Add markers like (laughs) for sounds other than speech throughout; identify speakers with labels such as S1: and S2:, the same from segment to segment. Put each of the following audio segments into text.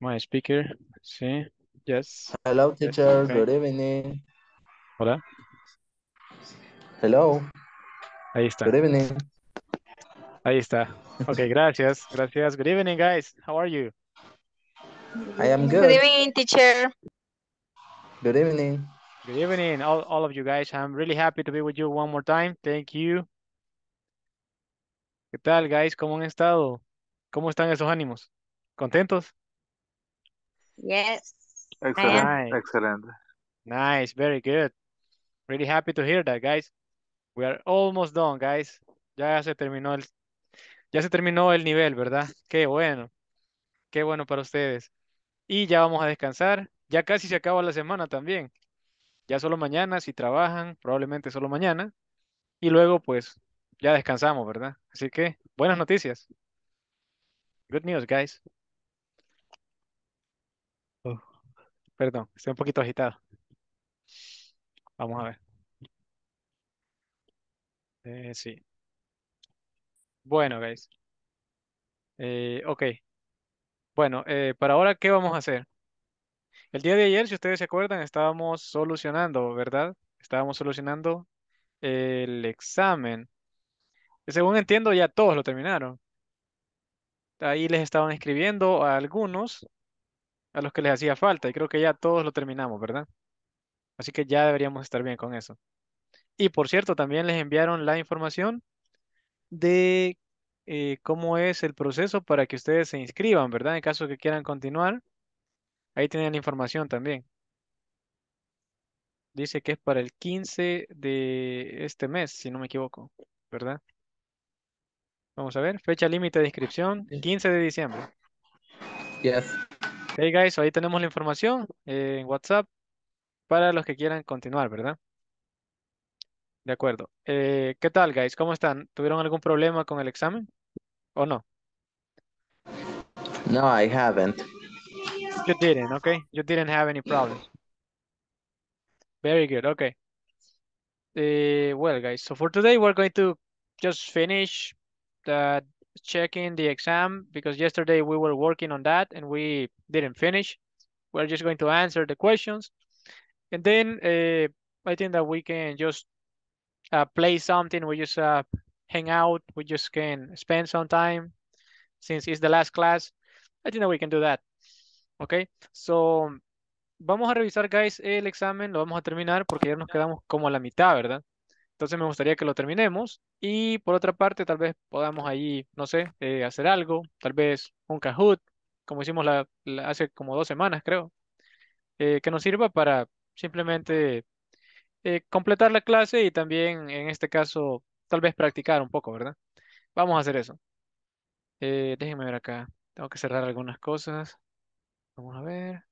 S1: My speaker, sí, yes. Hello, teacher, good evening. Hola. Hello. Ahí está. Good evening. Ahí está. Ok, gracias, gracias. Good evening, guys. How are you? I am good. Good
S2: evening, teacher.
S1: Good evening. Good evening, all, all of you guys. I'm really happy to be with you one more time. Thank you. ¿Qué tal, guys? ¿Cómo han estado? ¿Cómo están esos ánimos? ¿Contentos?
S2: Yes. Excellent. Nice.
S1: Nice. Very good. Really happy to hear that, guys. We are almost done, guys. Ya se terminó el, ya se terminó el nivel, ¿verdad? Qué bueno. Qué bueno para ustedes. Y ya vamos a descansar. Ya casi se acaba la semana también. Ya solo mañana, si trabajan, probablemente solo mañana. Y luego, pues, ya descansamos, ¿verdad? Así que, buenas noticias. Good news, guys. Perdón, estoy un poquito agitado. Vamos a ver. Eh, sí. Bueno, guys. Eh, ok. Bueno, eh, para ahora, ¿qué vamos a hacer? El día de ayer, si ustedes se acuerdan, estábamos solucionando, ¿verdad? Estábamos solucionando el examen. Según entiendo, ya todos lo terminaron. Ahí les estaban escribiendo a algunos a los que les hacía falta y creo que ya todos lo terminamos, ¿verdad? Así que ya deberíamos estar bien con eso. Y por cierto, también les enviaron la información de eh, cómo es el proceso para que ustedes se inscriban, ¿verdad? En caso que quieran continuar, ahí tienen la información también. Dice que es para el 15 de este mes, si no me equivoco, ¿verdad? Vamos a ver, fecha límite de inscripción, 15 de diciembre. Yes. Hey guys, ahí tenemos la información eh, en WhatsApp para los que quieran continuar, ¿verdad? De acuerdo. Eh, ¿qué tal guys? ¿Cómo están? ¿Tuvieron algún problema con el examen o no?
S2: No, I haven't. You
S1: didn't, okay. You didn't have any problems. Very good, okay. Eh, well guys, so for today we're going to just finish the checking the exam because yesterday we were working on that and we didn't finish. We're just going to answer the questions. And then uh, I think that we can just uh, play something. We just uh, hang out. We just can spend some time since it's the last class. I think that we can do that. Okay, so vamos a revisar, guys, el examen. Lo vamos a terminar porque ya nos quedamos como a la mitad, ¿verdad? Entonces me gustaría que lo terminemos y por otra parte tal vez podamos ahí, no sé, eh, hacer algo, tal vez un Kahoot, como hicimos la, hace como dos semanas creo, eh, que nos sirva para simplemente eh, completar la clase y también en este caso tal vez practicar un poco, ¿verdad? Vamos a hacer eso. déjenme ver acá, tengo que cerrar algunas cosas. Vamos a ver.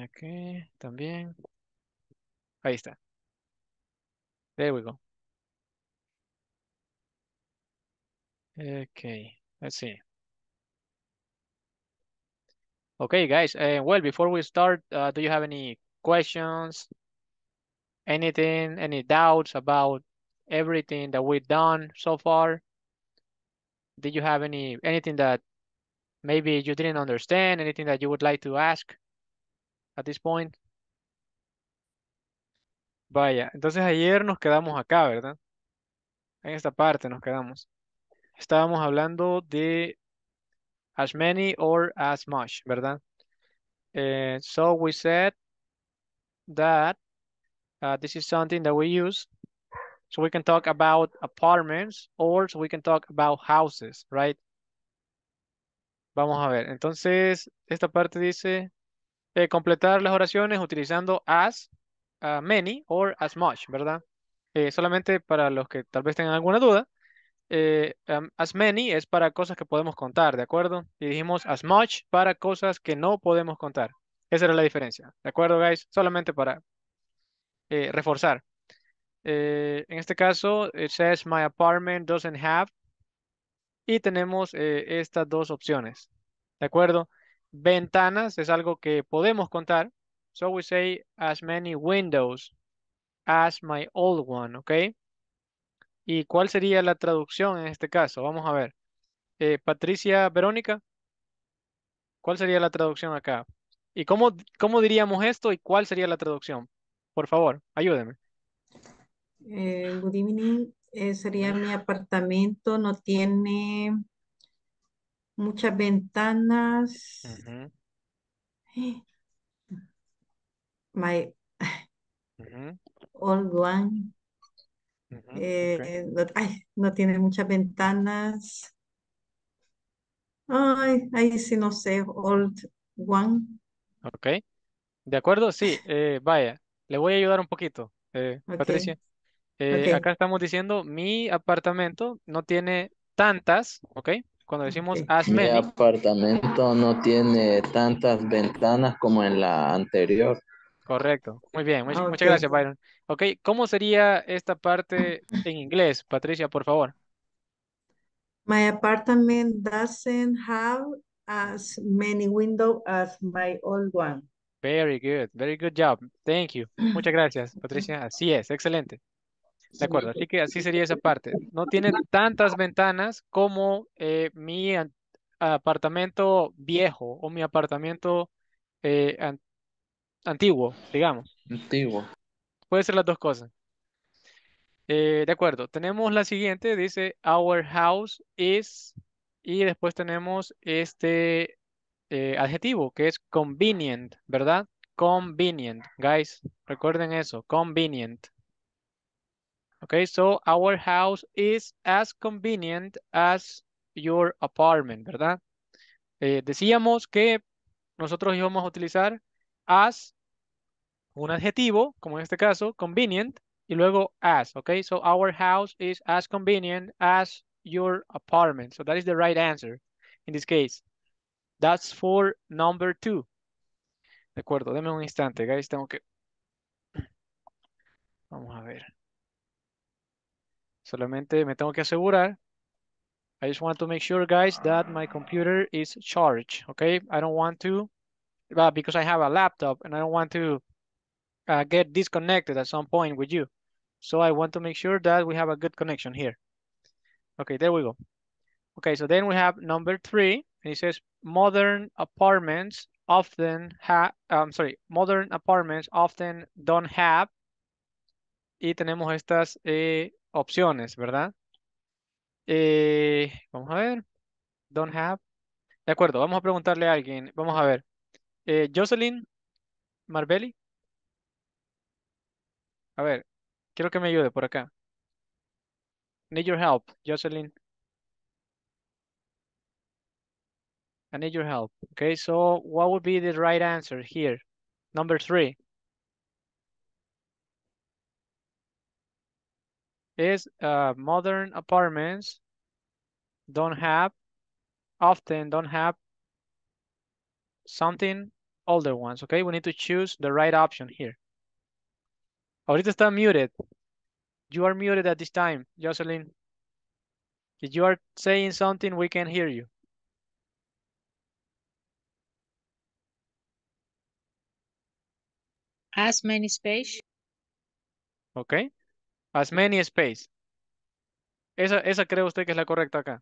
S1: Aquí también. Ahí está. There we go. Okay, let's see. Okay, guys, uh, well, before we start, uh, do you have any questions, anything, any doubts about everything that we've done so far? Did you have any anything that maybe you didn't understand, anything that you would like to ask at this point? Vaya, entonces ayer nos quedamos acá, ¿verdad? En esta parte nos quedamos. Estábamos hablando de as many or as much, ¿verdad? Eh, so we said that uh, this is something that we use. So we can talk about apartments or so we can talk about houses, right? Vamos a ver. Entonces, esta parte dice eh, completar las oraciones utilizando as many or as much, ¿verdad? Eh, solamente para los que tal vez tengan alguna duda, eh, as many es para cosas que podemos contar, ¿de acuerdo? Y dijimos as much para cosas que no podemos contar. Esa era la diferencia, ¿de acuerdo, guys? Solamente para eh, reforzar. en este caso, it says my apartment doesn't have. Y tenemos estas dos opciones, ¿de acuerdo? Ventanas es algo que podemos contar, So we say as many windows as my old one, ¿ok? ¿Y cuál sería la traducción en este caso? Vamos a ver. Eh, Patricia, Verónica, ¿cuál sería la traducción acá? ¿Y cómo, cómo diríamos esto y cuál sería la traducción? Por favor, ayúdeme.
S2: Eh, good evening. Eh, sería mi apartamento, no tiene muchas ventanas. (gasps) my old one. Eh, no, tiene muchas ventanas. Ay, ahí sí no sé, old one.
S1: Ok, de acuerdo, sí, eh, vaya, le voy a ayudar un poquito, eh, Patricia. Acá estamos diciendo, mi apartamento no tiene tantas, ¿ok? Cuando decimos (laughs) Hazme Mi apartamento no tiene tantas ventanas como en la anterior. Correcto. Muy bien. Ah, muchas gracias, Byron. Ok, ¿cómo sería esta parte (clears throat) en inglés, Patricia, por favor?
S2: My apartment doesn't have as many windows as my old one.
S1: Very good, very good job. Thank you. Muchas gracias, (clears throat) Patricia. Así es, excelente. De acuerdo, así que así sería esa parte. No tiene tantas ventanas como eh, mi apartamento viejo o mi apartamento eh, antiguo, digamos. Antiguo. Puede ser las dos cosas. Eh, de acuerdo, tenemos la siguiente, dice Our house is, y después tenemos este eh, adjetivo que es convenient, ¿verdad? Convenient, guys, recuerden eso, convenient. Ok, so our house is as convenient as your apartment, ¿verdad? Eh, decíamos que nosotros íbamos a utilizar as un adjetivo, como en este caso, convenient, y luego as, okay? So our house is as convenient as your apartment. So that is the right answer in this case. That's for number two. De acuerdo, deme un instante, guys, tengo que... (clears throat) Vamos a ver. Solamente me tengo que asegurar. I just want to make sure, guys, that my computer is charged, okay? I don't want to But because I have a laptop and I don't want to uh, get disconnected at some point with you. So I want to make sure that we have a good connection here. Okay, there we go. Okay, so then we have number three, and it says modern apartments often have, I'm um, sorry, modern apartments often don't have, y tenemos estas eh, opciones, ¿verdad? Eh, vamos a ver, don't have. De acuerdo, vamos a preguntarle a alguien, vamos a ver. Eh, Jocelyn Marbelli. A ver, quiero que me ayude por acá. Need your help, Jocelyn. I need your help. Okay, so what would be the right answer here? Number three. Is uh, modern apartments don't have, often don't have something, older ones, okay? We need to choose the right option here. Ahorita está muted. You are muted at this time, Jocelyn. If you are saying something, we can hear you. As many space. Okay. As many space. Esa, esa cree usted que es la correcta acá.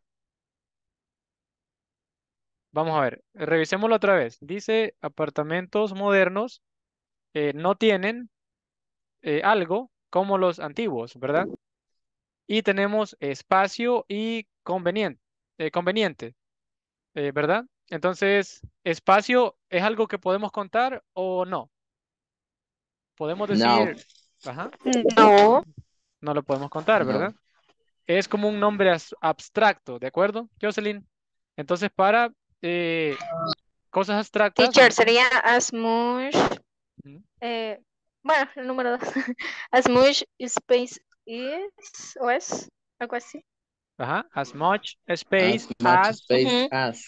S1: Vamos a ver, revisémoslo otra vez. Dice apartamentos modernos eh, no tienen eh, algo como los antiguos, ¿verdad? Y tenemos espacio y eh, conveniente, conveniente ¿verdad? Entonces, espacio es algo que podemos contar o no. Podemos decir... No. No. lo podemos contar, ¿verdad? Es como un nombre abstracto, ¿de acuerdo, Jocelyn? Entonces, para este, cosas abstractas. Teacher, sería
S2: as much. Eh, bueno, el número dos. (laughs) As much space is, o es, algo así.
S1: Ajá, as much space as.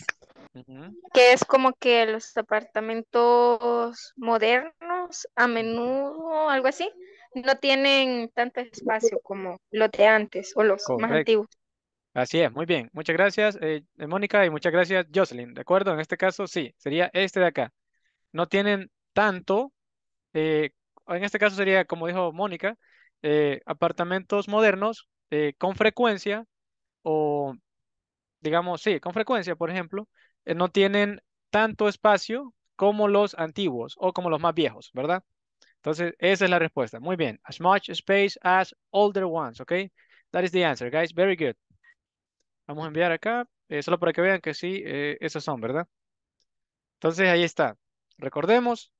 S2: Que es como que los apartamentos modernos, a menudo, algo así, no tienen tanto espacio como los de antes o los más antiguos.
S1: Así es, muy bien. Muchas gracias, eh, eh, Mónica, y muchas gracias, Jocelyn. ¿De acuerdo? En este caso, sí, sería este de acá. No tienen tanto, eh, en este caso sería, como dijo Mónica, apartamentos modernos con frecuencia o, digamos, sí, con frecuencia, por ejemplo, no tienen tanto espacio como los antiguos o como los más viejos, ¿verdad? Entonces, esa es la respuesta. Muy bien. As much space as older ones, ¿ok? That is the answer, guys. Very good. Vamos a enviar acá, eh, solo para que vean que sí, eh, esos son, ¿verdad? Entonces ahí está. Recordemos,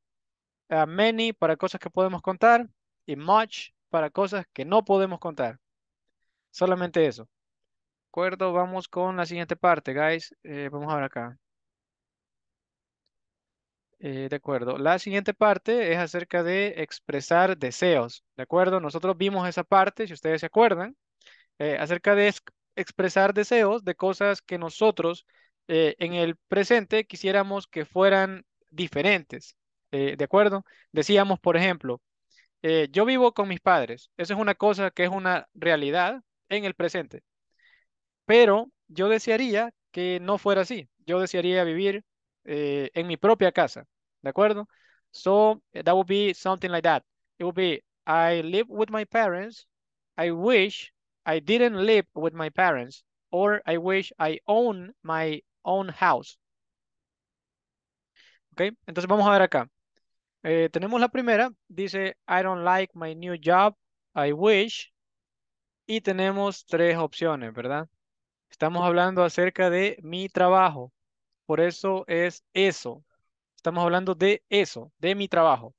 S1: many para cosas que podemos contar y much para cosas que no podemos contar. Solamente eso. De acuerdo, vamos con la siguiente parte, guys. Eh, vamos a ver acá. de acuerdo. La siguiente parte es acerca de expresar deseos. De acuerdo, nosotros vimos esa parte, si ustedes se acuerdan, acerca de expresar deseos de cosas que nosotros eh, en el presente quisiéramos que fueran diferentes. Eh, ¿De acuerdo? Decíamos, por ejemplo, eh, yo vivo con mis padres. Eso es una cosa que es una realidad en el presente. Pero yo desearía que no fuera así. Yo desearía vivir en mi propia casa. ¿De acuerdo? So that would be something like that. It would be, I live with my parents. I wish I didn't live with my parents or I wish I own my own house. Ok, entonces vamos a ver acá. Eh, tenemos la primera, dice I don't like my new job, I wish. Y tenemos tres opciones, ¿verdad? Estamos hablando acerca de mi trabajo. Por eso es eso. Estamos hablando de eso, de mi trabajo.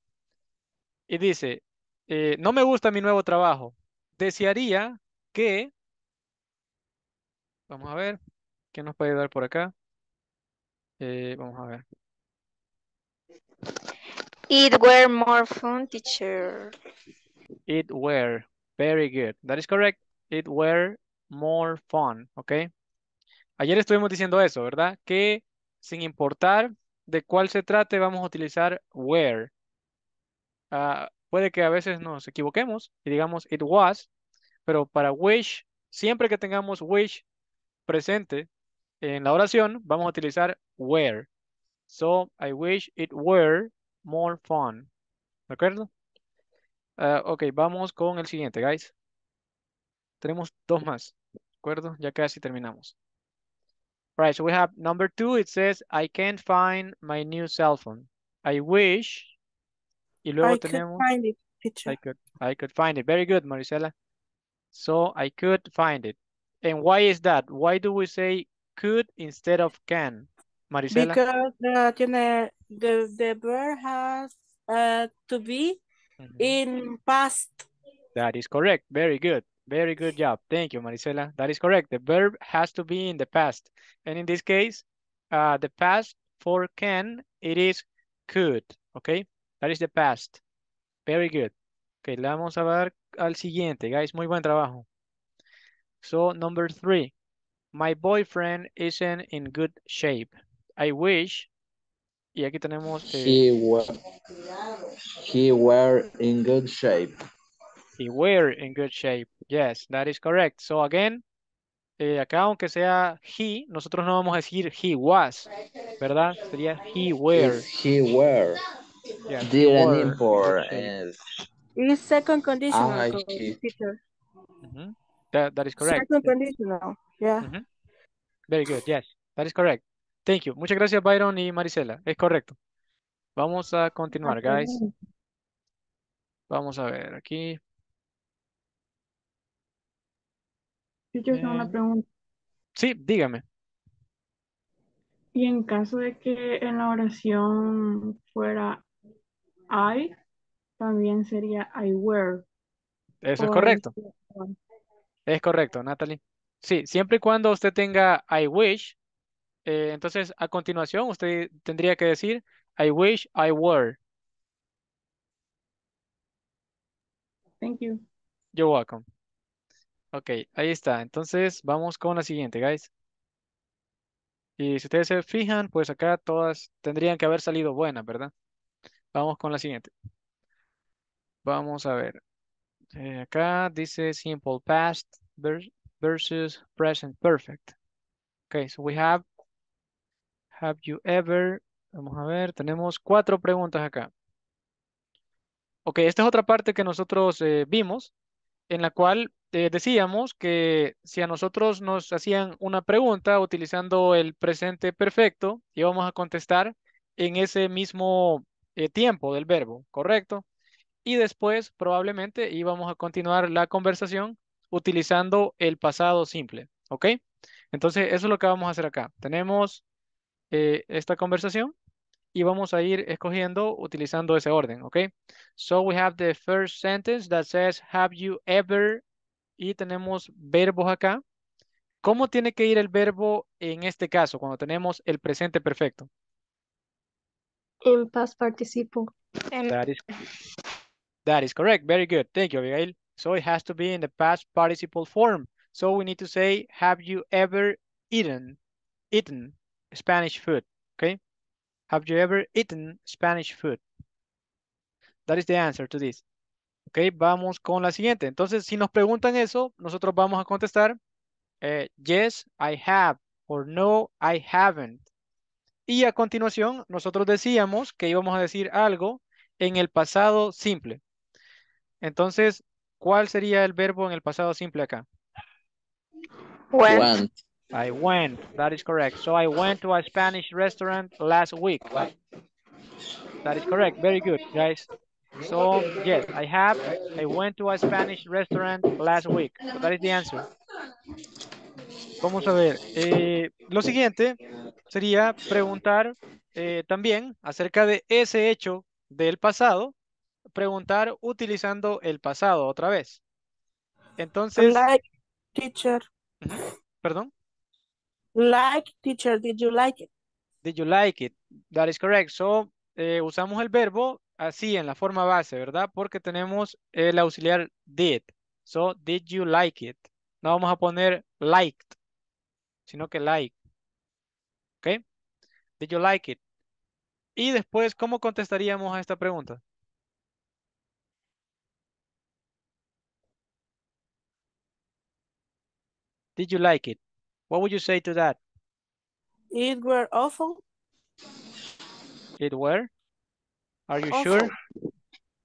S1: Y dice, eh, no me gusta mi nuevo trabajo. Desearía que, vamos a ver, ¿qué nos puede dar por acá? Eh, vamos a ver.
S2: It were more fun, teacher.
S1: It were. Very good. That is correct. It were more fun. ¿Ok? Ayer estuvimos diciendo eso, ¿verdad? Que sin importar de cuál se trate, vamos a utilizar were. Ah, puede que a veces nos equivoquemos y digamos it was, pero para wish, siempre que tengamos wish presente en la oración, vamos a utilizar where. So, I wish it were more fun. ¿De acuerdo? Ah, ok, vamos con el siguiente, guys. Tenemos dos más, ¿de acuerdo? Ya casi terminamos. right, so we have number two. It says, I can't find my new cell phone. I wish. Y luego I tenemos... find it, I could, I could find it. Very good, Marisela. So I could find it. And why is that? Why do we say could instead of can? Maricela? Because
S2: the, you know, the, the verb has uh, to be mm -hmm. in past.
S1: That is correct. Very good. Very good job. Thank you, Maricela. That is correct. The verb has to be in the past. And in this case, uh, the past for can, it is could. Okay, that is the past. Very good. Okay, le vamos a dar al siguiente, guys. Muy buen trabajo. So, number three. My boyfriend isn't in good shape. I wish. Y aquí tenemos... Eh, he, were, he were in good shape. He were in good shape. Yes, that is correct. So, again, eh, acá aunque sea he, nosotros no vamos a decir he was, ¿verdad? Sería he were.
S2: he were. didn't It's second conditional. I see. Teacher.
S1: Mm that, that is correct.
S2: Second conditional, yeah.
S1: Very good, yes. That is correct. Thank you. Muchas gracias, Byron y Marisela. Es correcto. Vamos a continuar, guys. Vamos a ver aquí.
S2: Yo tengo una eh, pregunta.
S1: Sí, dígame.
S2: Y en caso de que en la oración fuera I, también sería I WERE.
S1: Eso es correcto. Ah. Es correcto, Natalie. Sí, siempre y cuando usted tenga I wish, eh, entonces a continuación usted tendría que decir I wish I were. Thank you. You're welcome. Ok, ahí está. Entonces vamos con la siguiente, guys. Y si ustedes se fijan, pues acá todas tendrían que haber salido buenas, ¿verdad? Vamos con la siguiente. Vamos a ver. Eh, acá dice simple past versus present perfect. Okay, so we have, have you ever, vamos a ver, tenemos cuatro preguntas acá. Ok, esta es otra parte que nosotros eh, vimos, en la cual eh, decíamos que si a nosotros nos hacían una pregunta utilizando el presente perfecto, íbamos a contestar en ese mismo tiempo del verbo, ¿correcto? y después probablemente íbamos a continuar la conversación utilizando el pasado simple, ¿ok? Entonces, eso es lo que vamos a hacer acá. Tenemos eh, esta conversación y vamos a ir escogiendo utilizando ese orden, ¿ok? So we have the first sentence that says, have you ever, y tenemos verbos acá. ¿Cómo tiene que ir el verbo en este caso, cuando tenemos el presente perfecto?
S2: En past participle.
S1: That is correct. Very good. Thank you, Abigail. So it has to be in the past participle form. So we need to say, have you ever eaten, eaten Spanish food? Okay. Have you ever eaten Spanish food? That is the answer to this. Okay, vamos con la siguiente. Entonces, si nos preguntan eso, nosotros vamos a contestar, eh, yes, I have, or no, I haven't. Y a continuación, nosotros decíamos que íbamos a decir algo en el pasado simple. Entonces, ¿cuál sería el verbo en el pasado simple acá? I went. That is correct. So I went to a Spanish restaurant last week. That is correct. Very good, guys. So, yes, I have. I went to a Spanish restaurant last week. that is the answer. Vamos a ver. Eh, lo siguiente sería preguntar eh, también acerca de ese hecho del pasado preguntar utilizando el pasado otra vez. Entonces. Like, teacher. Perdón. Like, teacher, did you like it? Did you like it? That is correct. So, eh, usamos el verbo así en la forma base, ¿verdad? Porque tenemos el auxiliar did. So, did you like it? No vamos a poner liked, sino que like. ¿Ok? Did you like it? Y después, ¿cómo contestaríamos a esta pregunta? Did you like it? What would you say to that?
S2: It were awful.
S1: It were? Are you sure?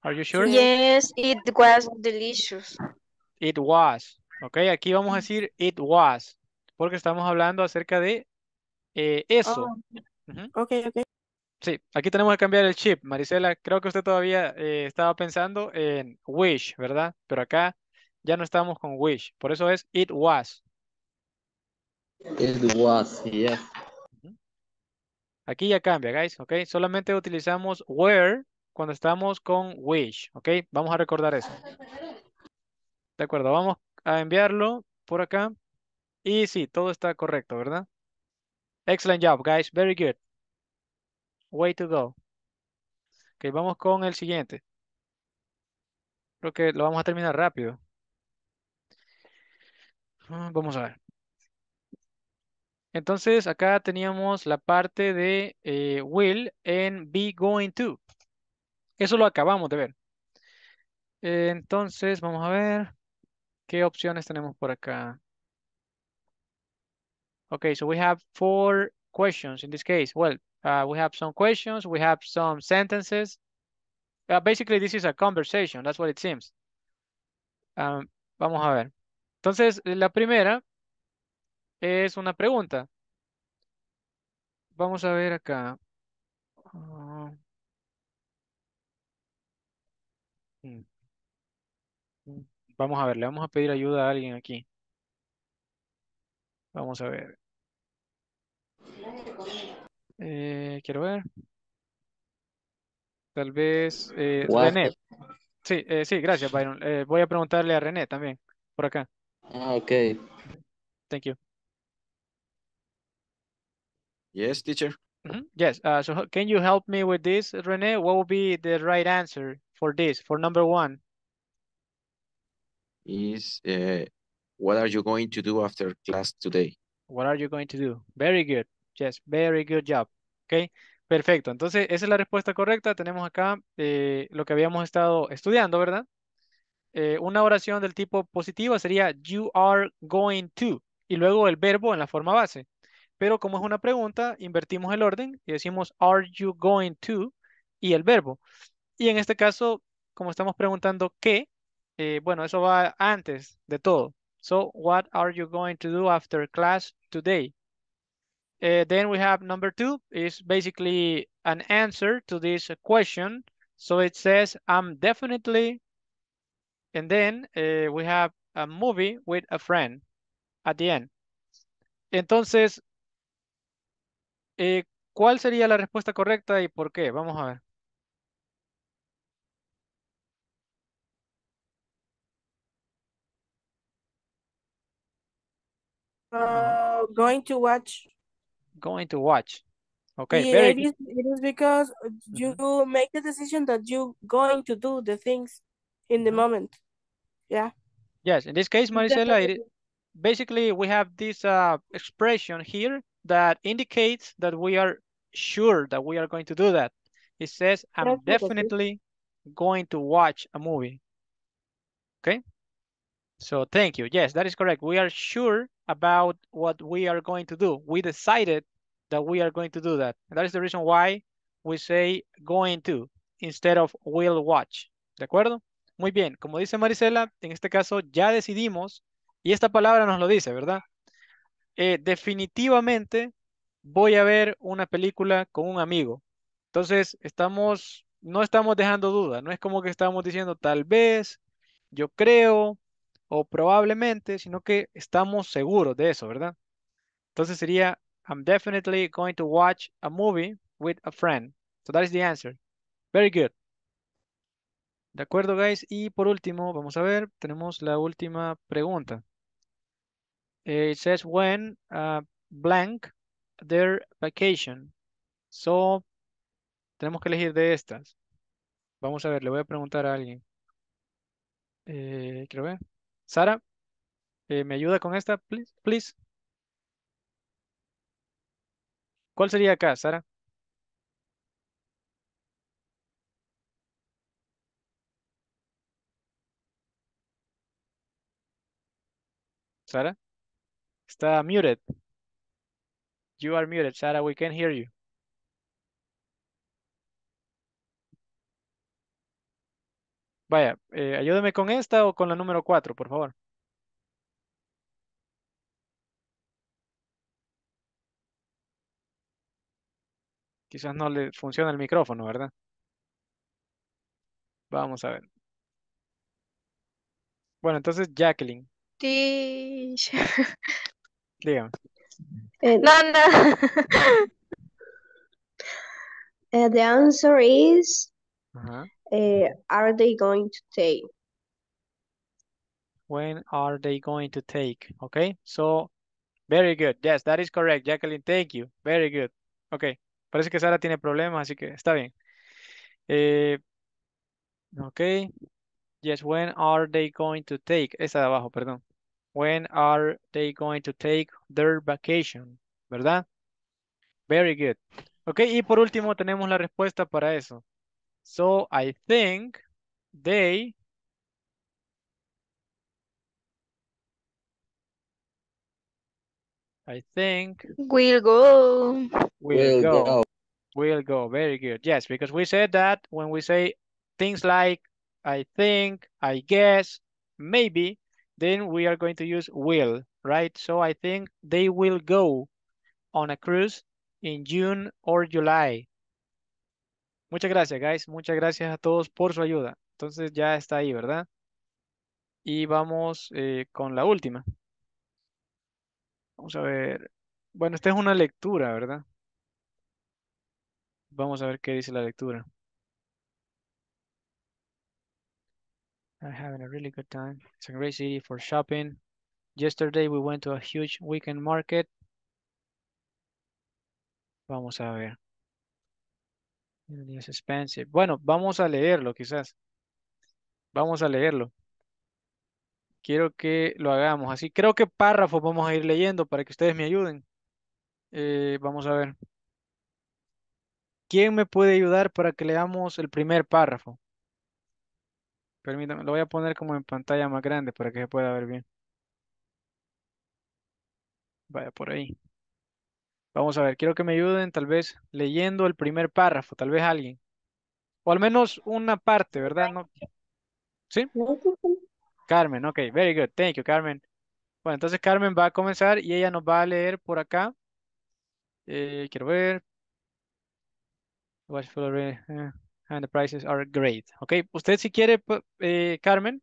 S1: Are you sure?
S2: Yes, it was delicious.
S1: It was. Ok, aquí vamos a mm. decir it was. Porque estamos hablando acerca de eh, eso.
S2: Oh.
S1: Ok, ok. Sí, aquí tenemos que cambiar el chip. Marisela, creo que usted todavía eh, estaba pensando en wish, ¿verdad? Pero acá ya no estamos con wish. Por eso es it was.
S2: It was, yes.
S1: Aquí ya cambia, guys, ¿ok? Solamente utilizamos where cuando estamos con wish, ¿ok? Vamos a recordar eso. De acuerdo, vamos a enviarlo por acá. Y sí, todo está correcto, ¿verdad? Excellent job, guys. Very good. Way to go. Ok, vamos con el siguiente. Creo que lo vamos a terminar rápido. Ah, vamos a ver. Entonces, acá teníamos la parte de eh, will en be going to. Eso lo acabamos de ver. entonces, vamos a ver qué opciones tenemos por acá. Okay, so we have four questions in this case. Well, uh, we have some questions, we have some sentences. Uh, basically, this is a conversation. That's what it seems. Um, vamos a ver. Entonces, la primera es una pregunta. Vamos a ver acá. Ah, mm, mm, vamos a ver, le vamos a pedir ayuda a alguien aquí. Vamos a ver. Eh, quiero ver. Tal vez eh, René. Sí, eh, sí, gracias, Byron. voy a preguntarle a René también, por acá. Ah, ok. Thank you. Yes, teacher. Mm-hmm. Yes, uh, so can you help me with this, Rene? What would be the right answer for this, for number one? Is uh, what are you going to do after class today? What are you going to do? Very good. Yes, very good job. Okay, perfecto. Entonces, esa es la respuesta correcta. Tenemos acá eh, lo que habíamos estado estudiando, ¿verdad? Eh, una oración del tipo positivo sería you are going to y luego el verbo en la forma base. Pero como es una pregunta, invertimos el orden y decimos, ¿Are you going to? y el verbo. Y en este caso, como estamos preguntando qué, eh, bueno, eso va antes de todo. So, what are you going to do after class today? Eh, then we have number two is basically an answer to this question. So it says, I'm definitely, and then eh, we have a movie with a friend at the end. Entonces, eh, ¿cuál sería la respuesta correcta y por qué? Vamos a ver.
S2: Uh, going to watch.
S1: Going to watch. Okay, very it,
S2: is, because you make the decision that you going to do the things in the moment. Yeah.
S1: Yes, in this case, Maricela, basically we have this uh, expression here that indicates that we are sure that we are going to do that. It says, I'm definitely going to watch a movie. Okay? So thank you. Yes, that is correct. We are sure about what we are going to do. We decided that we are going to do that. And that is the reason why we say going to instead of will watch. ¿De acuerdo? Muy bien. Como dice Marisela, en este caso ya decidimos y esta palabra nos lo dice, ¿verdad? Eh, definitivamente voy a ver una película con un amigo. Entonces, estamos, no estamos dejando duda, no es como que estamos diciendo tal vez, yo creo o probablemente, sino que estamos seguros de eso, ¿verdad? Entonces sería, I'm definitely going to watch a movie with a friend. So that is the answer. Very good. De acuerdo, guys. Y por último, vamos a ver, tenemos la última pregunta. It says when uh, blank their vacation. So, tenemos que elegir de estas. Vamos a ver, le voy a preguntar a alguien. Eh, quiero ver. Sara, eh, ¿me ayuda con esta, please? please? ¿Cuál sería acá, Sara? Sara. Está muted. You are muted, Sara. We can hear you. Vaya, eh, ayúdame con esta o con la número cuatro, por favor. Quizás no le funciona el micrófono, ¿verdad? Vamos a ver. Bueno, entonces Jacqueline.
S2: (laughs) Eh, (laughs) eh, the answer is eh, are they going to take?
S1: When are they going to take? Okay, so very good. Yes, that is correct. Jacqueline, thank you. Very good. Okay, parece que Sara tiene problemas, así que está bien. Eh, okay, yes, when are they going to take? Esa de abajo, perdón. When are they going to take their vacation? ¿Verdad? Very good. Ok, y por último tenemos la respuesta para eso. So, I think they I think
S2: we'll go. We'll, go. go.
S1: We'll go. Very good. Yes, because we said that when we say things like I think, I guess, maybe, then we are going to use will, right? So I think they will go on a cruise in June or July. Muchas gracias, guys. Muchas gracias a todos por su ayuda. Entonces ya está ahí, ¿verdad? Y vamos eh, con la última. Vamos a ver. Bueno, esta es una lectura, ¿verdad? Vamos a ver qué dice la lectura. I'm having a really good time. It's a great city for shopping. Yesterday we went to a huge weekend market. Vamos a ver. It's expensive. Bueno, vamos a leerlo quizás. Vamos a leerlo. Quiero que lo hagamos así. Creo que párrafos vamos a ir leyendo para que ustedes me ayuden. Eh, vamos a ver. ¿Quién me puede ayudar para que leamos el primer párrafo? Permítame, lo voy a poner como en pantalla más grande para que se pueda ver bien. Vaya por ahí. Vamos a ver, quiero que me ayuden tal vez leyendo el primer párrafo, tal vez alguien. O al menos una parte, ¿verdad? ¿No? ¿Sí? Carmen, ok, very good, thank you, Carmen. Bueno, entonces Carmen va a comenzar y ella nos va a leer por acá. Eh, quiero ver. Eh. and the prices are great. Ok, usted si quiere, eh, Carmen,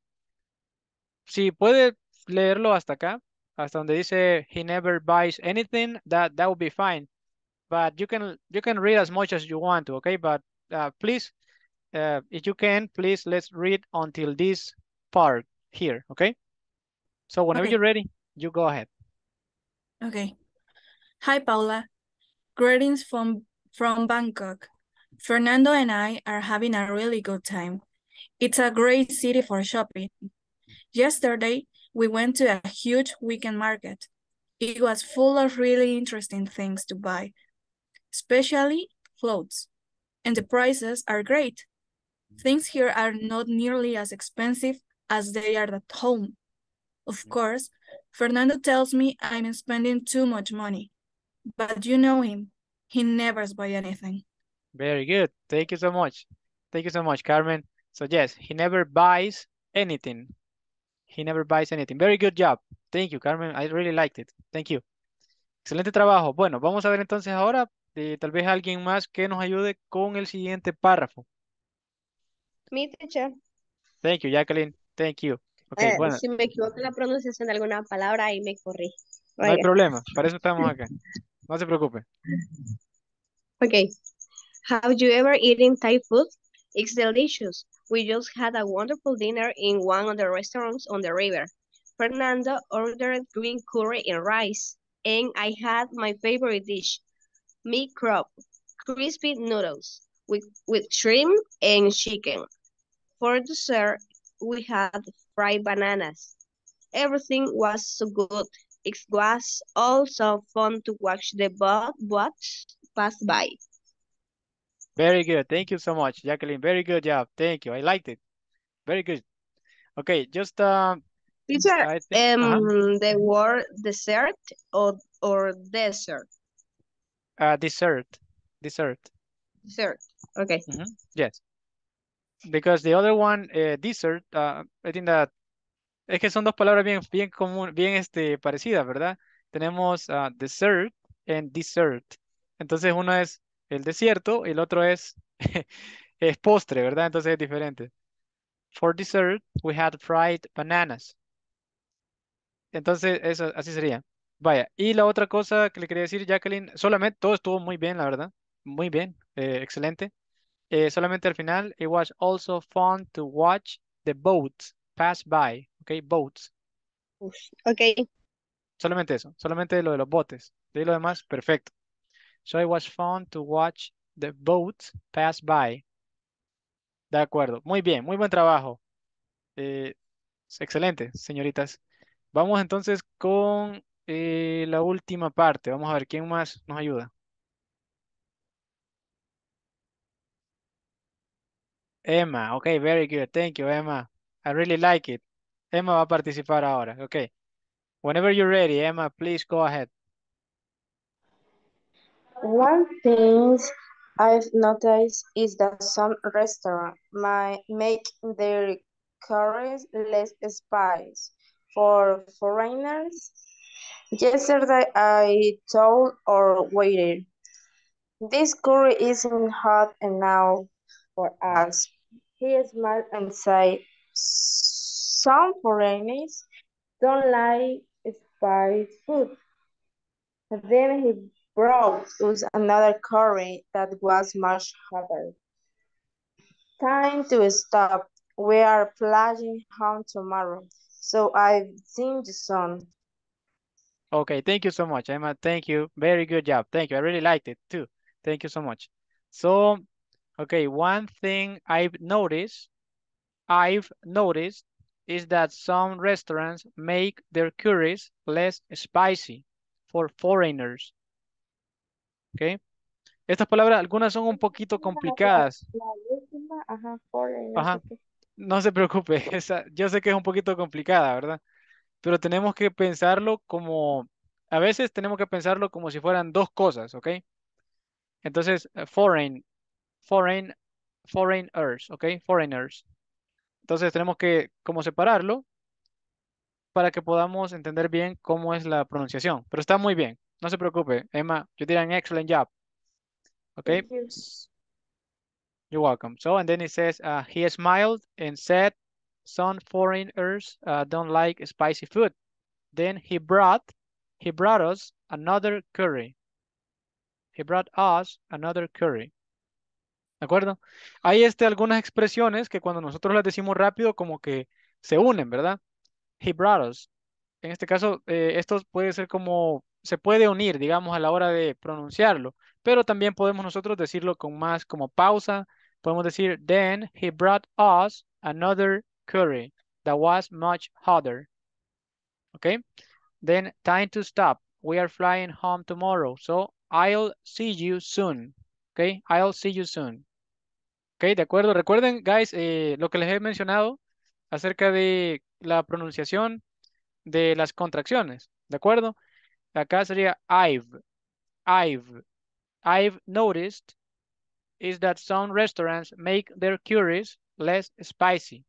S1: si puede leerlo hasta acá, hasta donde dice he never buys anything, that, that would be fine. But you can, you can read as much as you want to, okay? But uh, please, uh, if you can, please let's read until this part here, okay? So whenever okay. you're ready, you go ahead.
S2: Okay. Hi, Paula. Greetings from, from Bangkok. Fernando and I are having a really good time. It's a great city for shopping. Yesterday, we went to a huge weekend market. It was full of really interesting things to buy, especially clothes. And the prices are great. Things here are not nearly as expensive as they are at home. Of mm-hmm. course, Fernando tells me I'm spending too much money. But you know him, he never buys anything.
S1: Very good. Thank you so much. Thank you so much, Carmen. So yes, he never buys anything. He never buys anything. Very good job. Thank you, Carmen. I really liked it. Thank you. Excelente trabajo. Bueno, vamos a ver entonces ahora de, eh, tal vez alguien más que nos ayude con el siguiente párrafo. Mi teacher. Thank you, Jacqueline. Thank you. Okay, eh, bueno. Si me
S2: equivoco en la pronunciación de alguna palabra, ahí me corrí. No hay
S1: problema. Para eso estamos acá. No se preocupe.
S2: Ok. Have you ever eaten Thai food? It's delicious. We just had a wonderful dinner in one of the restaurants on the river. Fernando ordered green curry and rice, and I had my favorite dish, meat crop, crispy noodles with, with shrimp and chicken. For dessert, we had fried bananas. Everything was so good. It was also fun to watch the boats pass by.
S1: Very good. Thank you so much, Jacqueline. Very good job. Thank you. I liked it. Very good. Okay, just
S2: um teacher, I think, um uh -huh. the word dessert or or dessert.
S1: Uh dessert. Dessert.
S2: Dessert. Okay. Mm -hmm.
S1: Yes. Because the other one, uh, dessert, uh, I think that es que son dos palabras bien, bien común, bien este, parecidas, ¿verdad? Tenemos uh, dessert and dessert. Entonces uno es el desierto, y el otro es, (laughs) es postre, ¿verdad? Entonces es diferente. For dessert, we had fried bananas. Entonces, eso, así sería. Vaya, y la otra cosa que le quería decir, Jacqueline, solamente, todo estuvo muy bien, la verdad. Muy bien, eh, excelente. Eh, solamente al final, it was also fun to watch the boats pass by. Ok, boats. Ok. Solamente eso, solamente lo de los botes. De lo demás, perfecto. So it was fun to watch the boat pass by. De acuerdo. Muy bien, muy buen trabajo. Eh, excelente, señoritas. Vamos entonces con eh, la última parte. Vamos a ver quién más nos ayuda. Emma, ok, very good. Thank you, Emma. I really like it. Emma va a participar ahora. Ok. Whenever you're ready, Emma, please go ahead.
S2: One thing I've noticed is that some restaurants might make their curries less spicy for foreigners. Yesterday I told our waiter, this curry isn't hot enough for us. He smiled and said, some foreigners don't like spicy food. Then he brought us another curry that was much harder. Time to stop. We are plunging home tomorrow, so I've seen the sun.
S1: Okay, thank you so much, Emma. Thank you. Very good job. Thank you. I really liked it too. Thank you so much. So, okay, one thing I've noticed, I've noticed is that some restaurants make their curries less spicy for foreigners ¿ok? Estas palabras, algunas son un poquito complicadas. ajá, no se preocupe, (laughs) esa, yo sé que es un poquito complicada, ¿verdad? Pero tenemos que pensarlo como, a veces tenemos que pensarlo como si fueran dos cosas, ¿ok? Entonces, eh, foreign, foreign, foreigners, ¿ok? Foreigners. Entonces tenemos que como separarlo para que podamos entender bien cómo es la pronunciación. Pero está muy bien. No se preocupe. Emma, you did an excellent job. Okay? You're welcome. So, and then it says, uh, he smiled and said, some foreigners uh, don't like spicy food. Then he brought, he brought us another curry. He brought us another curry. ¿De acuerdo? Hay este, algunas expresiones que cuando nosotros las decimos rápido como que se unen, ¿verdad? He brought us. En este caso, eh, esto puede ser como se puede unir, digamos, a la hora de pronunciarlo, pero también podemos nosotros decirlo con más como pausa. Podemos decir, then he brought us another curry that was much hotter. Okay, then time to stop. We are flying home tomorrow, so I'll see you soon. Okay, I'll see you soon. Okay, de acuerdo. Recuerden, guys, eh, lo que les he mencionado acerca de la pronunciación de las contracciones, ¿de acuerdo? Acá sería I've, I've, I've noticed is that some restaurants make their curries less spicy.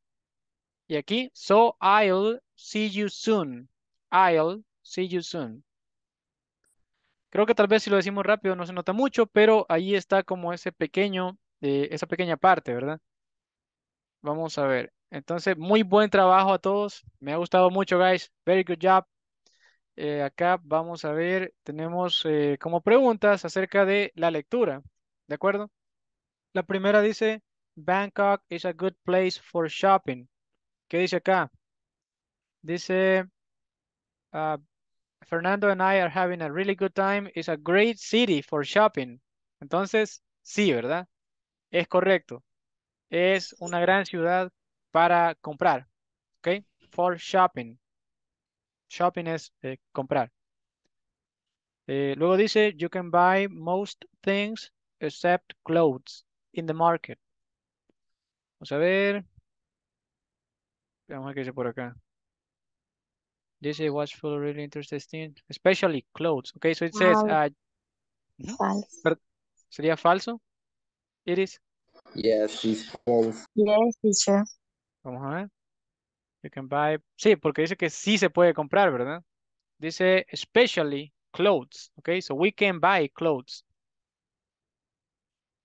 S1: Y aquí, so I'll see you soon. I'll see you soon. Creo que tal vez si lo decimos rápido no se nota mucho, pero ahí está como ese pequeño, eh, esa pequeña parte, ¿verdad? Vamos a ver. Entonces, muy buen trabajo a todos. Me ha gustado mucho, guys. Very good job. Eh, acá vamos a ver, tenemos eh, como preguntas acerca de la lectura, ¿de acuerdo? La primera dice, Bangkok is a good place for shopping. ¿Qué dice acá? Dice, ah, Fernando and I are having a really good time. It's a great city for shopping. Entonces, sí, ¿verdad? Es correcto. Es una gran ciudad para comprar, ¿ok? For shopping. Shopping es eh, comprar. Eh, luego dice, you can buy most things except clothes in the market. Vamos a ver. Vamos a qué dice por acá. This is full really interesting, especially clothes. Okay, so it says... Uh, ¿Sería falso? Iris.
S2: Yes, it's false. Yes, teacher.
S1: Vamos a ver. You can buy. Sí, porque dice que sí se puede comprar, ¿verdad? Dice especially clothes. Ok, so we can buy clothes.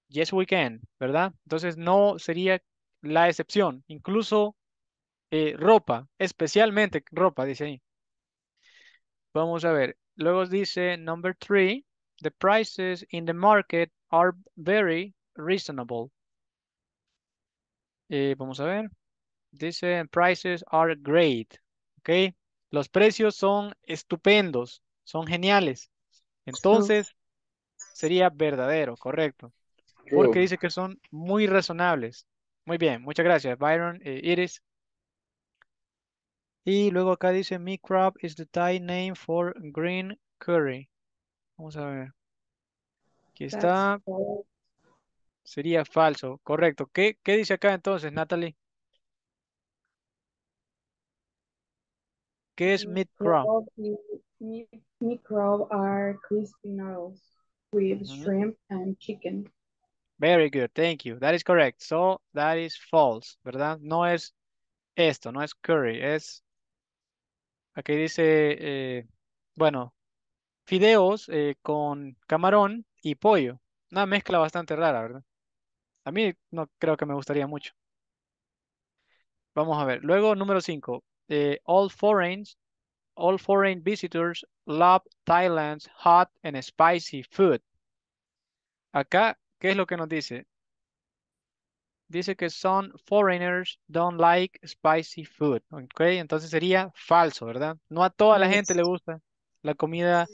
S1: Yes, we can, ¿verdad? Entonces no sería la excepción. Incluso eh, ropa, especialmente ropa, dice ahí. Vamos a ver. Luego dice number three. The prices in the market are very reasonable. Eh, vamos a ver. Dice, prices are great. Ok. Los precios son estupendos, son geniales. (laughs) Entonces, sería verdadero, correcto. Porque dice que son muy razonables. Muy bien, muchas gracias, Byron, eh, Iris. Y luego acá dice, Mi crop is the Thai name for green curry. Vamos a ver. Aquí está. Sería falso, correcto. ¿Qué, qué dice acá entonces, Natalie? ¿Qué es meat
S2: Meat are crispy noodles with shrimp and chicken.
S1: Very good, thank you. That is correct. So that is false, ¿verdad? No es esto, no es curry, es... Aquí dice, eh, bueno, fideos eh, con camarón y pollo. Una mezcla bastante rara, ¿verdad? A mí no creo que me gustaría mucho. Vamos a ver. Luego, número 5 all foreigners, all foreign visitors love Thailand's hot and spicy food. Acá, ¿qué es lo que nos dice? Dice que son foreigners don't like spicy food. Okay, entonces sería falso, ¿verdad? No a toda la gente le gusta la comida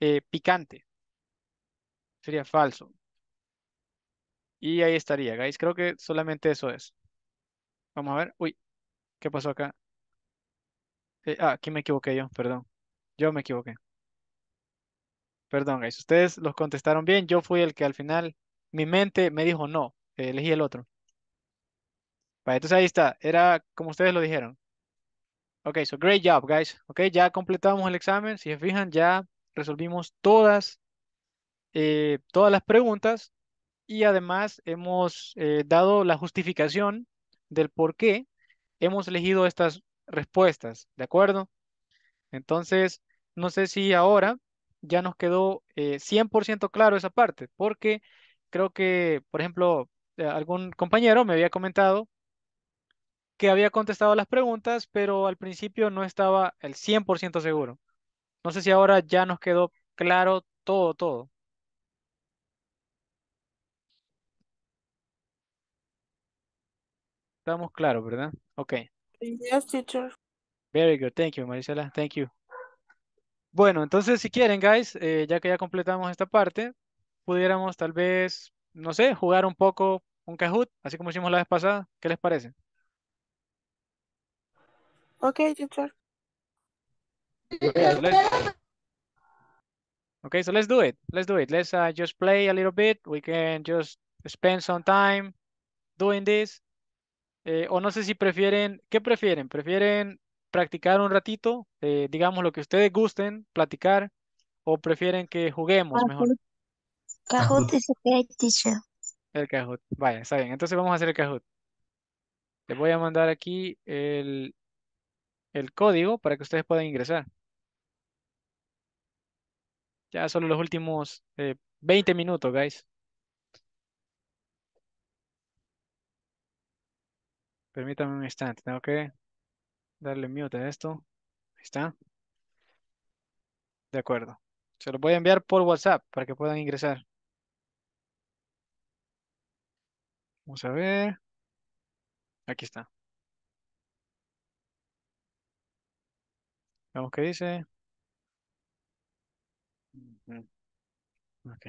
S1: eh, picante. Sería falso. Y ahí estaría, guys. Creo que solamente eso es. Vamos a ver. Uy, ¿qué pasó acá? Eh, ah, aquí me equivoqué yo, perdón. Yo me equivoqué. Perdón, guys. Ustedes los contestaron bien. Yo fui el que al final, mi mente me dijo no. Eh, elegí el otro. Para entonces ahí está. Era como ustedes lo dijeron. Ok, so great job, guys. Ok, ya completamos el examen. Si se fijan, ya resolvimos todas, eh, todas las preguntas y además hemos dado la justificación del por qué hemos elegido estas respuestas, ¿de acuerdo? Entonces, no sé si ahora ya nos quedó 100% eh, claro esa parte, porque creo que, por ejemplo, eh, algún compañero me había comentado que había contestado las preguntas, pero al principio no estaba el 100% seguro. No sé si ahora ya nos quedó claro todo, todo. Estamos claro, ¿verdad? Ok.
S2: Yes, teacher.
S1: Very good. Thank you, Marisela. Thank you. Bueno, entonces si quieren, guys, eh, ya que ya completamos esta parte, pudiéramos tal vez, no sé, jugar un poco un Kahoot, así como hicimos la vez pasada. ¿Qué les parece?
S2: Ok, teacher.
S1: Okay, so let's, do it. Let's do it. Let's uh, just play a little bit. We can just spend some time doing this. Eh, o no sé si prefieren, ¿qué prefieren? ¿Prefieren practicar un ratito, eh, digamos lo que ustedes gusten, platicar, o prefieren que juguemos mejor?
S2: Kahoot teacher.
S1: El Kahoot, vaya, está bien. Entonces vamos a hacer el Kahoot. Les voy a mandar aquí el, el código para que ustedes puedan ingresar. Ya solo los últimos 20 eh, minutos, guys. Permítame un instante, tengo que darle mute a esto. Ahí está. De acuerdo. Se lo voy a enviar por WhatsApp para que puedan ingresar. Vamos a ver. Aquí está. Vamos, ¿qué dice? Ok.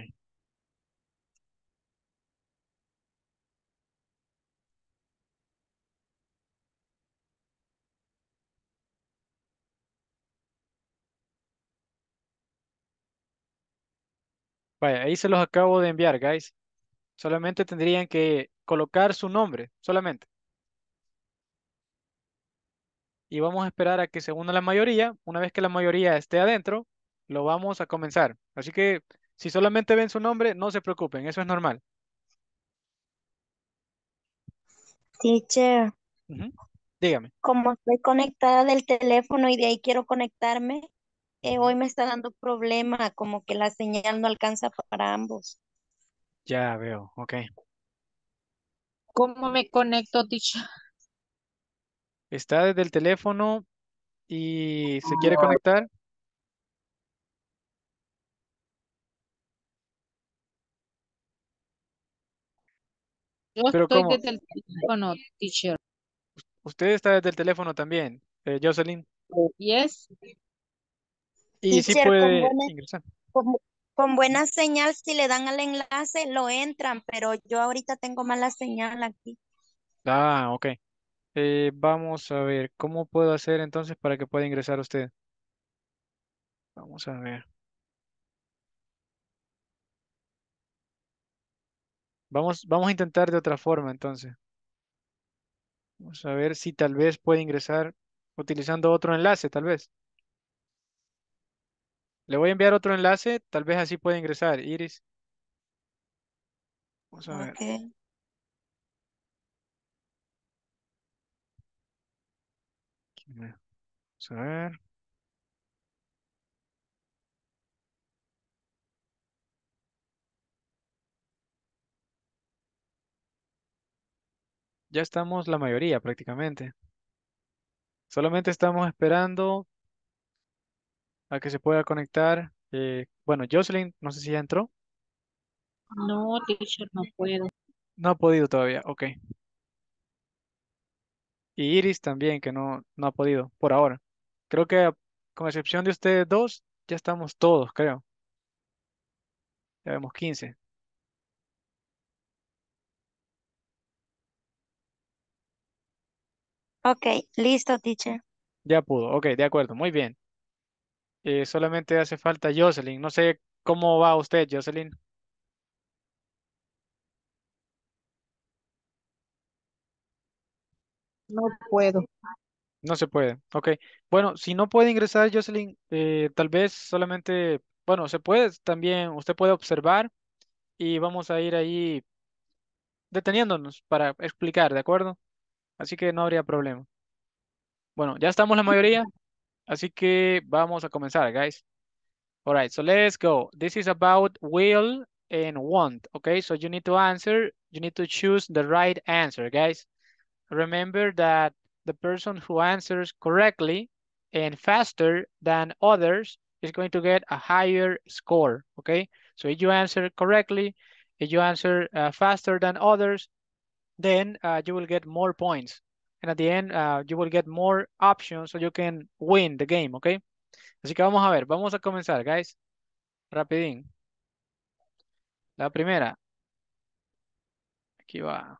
S1: Vaya, ahí se los acabo de enviar, guys. Solamente tendrían que colocar su nombre, solamente. Y vamos a esperar a que se una la mayoría. Una vez que la mayoría esté adentro, lo vamos a comenzar. Así que si solamente ven su nombre, no se preocupen, eso es normal.
S2: Teacher. Dígame. Como estoy conectada del teléfono y de ahí quiero conectarme, eh, hoy me está dando problema, como que la señal no alcanza para ambos.
S1: Ya veo, ok.
S2: ¿Cómo me conecto, teacher?
S1: Está desde el teléfono y se quiere conectar.
S2: Yo estoy desde el teléfono, teacher.
S1: Usted está desde el teléfono también, eh, Jocelyn.
S2: Yes. Y sí puede con buena, Con, buena señal, si le dan al enlace, lo entran, pero yo ahorita tengo mala señal aquí.
S1: Ah, ok. Eh, vamos a ver, ¿cómo puedo hacer entonces para que pueda ingresar usted? Vamos a ver. Vamos, vamos a intentar de otra forma entonces. Vamos a ver si tal vez puede ingresar utilizando otro enlace, tal vez. Le voy a enviar otro enlace, tal vez así puede ingresar, Iris. Vamos a ver.
S2: Vamos a ver.
S1: Ya estamos la mayoría prácticamente. Solamente estamos esperando a que se pueda conectar. Eh, bueno, Jocelyn, no sé si ya entró.
S2: No, teacher, no puedo.
S1: No ha podido todavía, ok. Y Iris también, que no, no ha podido por ahora. Creo que con excepción de ustedes dos, ya estamos todos, creo. Ya vemos 15.
S2: Ok, listo, teacher.
S1: Ya pudo, ok, de acuerdo, muy bien. Eh, solamente hace falta Jocelyn. No sé cómo va usted, Jocelyn.
S2: No puedo.
S1: No se puede. Ok. Bueno, si no puede ingresar, Jocelyn, eh, tal vez solamente, bueno, se puede también, usted puede observar y vamos a ir ahí deteniéndonos para explicar, ¿de acuerdo? Así que no habría problema. Bueno, ya estamos la mayoría. Así que vamos a comenzar, guys. All right, so let's go. This is about will and want, okay? So you need to answer, you need to choose the right answer, guys. Remember that the person who answers correctly and faster than others is going to get a higher score, okay? So if you answer correctly, if you answer uh, faster than others, then uh, you will get more points, and at the end uh, you will get more options so you can win the game, okay? Así que vamos a ver, vamos a comenzar, guys. Rapidín. La primera. Aquí va.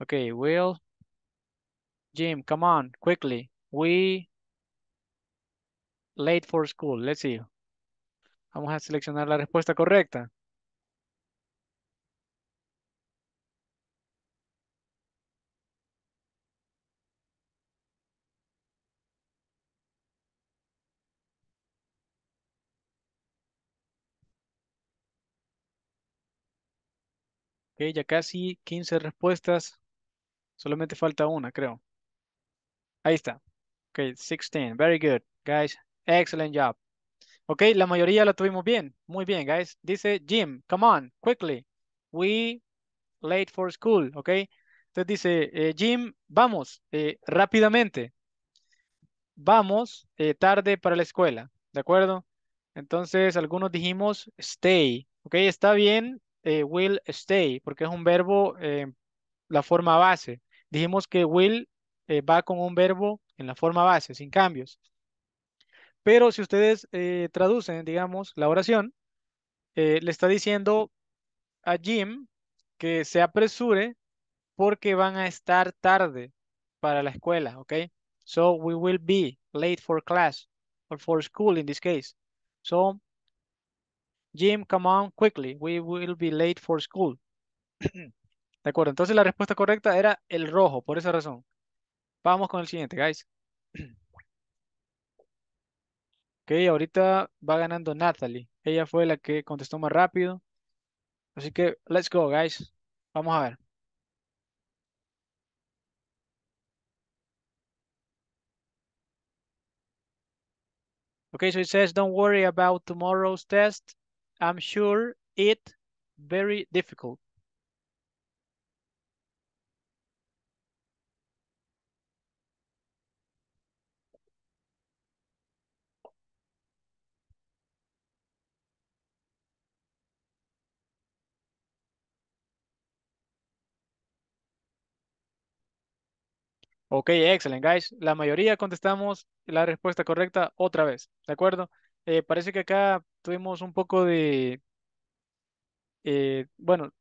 S1: Okay, Will. Jim, come on, quickly. We late for school. Let's see. Vamos a seleccionar la respuesta correcta. Ok, ya casi 15 respuestas. Solamente falta una, creo. Ahí está. Ok, 16. Very good, guys. Excellent job. Ok, la mayoría la tuvimos bien. Muy bien, guys. Dice Jim, come on, quickly. We late for school, ok. Entonces dice eh, Jim, vamos, eh, rápidamente. Vamos eh, tarde para la escuela, ¿de acuerdo? Entonces algunos dijimos stay, ok, está bien eh, will stay, porque es un verbo, eh, la forma base. Dijimos que will eh, va con un verbo en la forma base, sin cambios. Pero si ustedes traducen, digamos, la oración, le está diciendo a Jim que se apresure porque van a estar tarde para la escuela, ¿ok? So we will be late for class or for school in this case. So Jim, come on quickly, we will be late for school. (clears throat) De acuerdo, entonces la respuesta correcta era el rojo, por esa razón. Vamos con el siguiente, guys. (clears throat) Ok, ahorita va ganando Natalie. Ella fue la que contestó más rápido. Así que, let's go, guys. Vamos a ver. Okay, so it says, don't worry about tomorrow's test. I'm sure it very difficult. Ok, excelente, guys. La mayoría contestamos la respuesta correcta otra vez, ¿de acuerdo? Eh, parece que acá tuvimos un poco de, eh, bueno,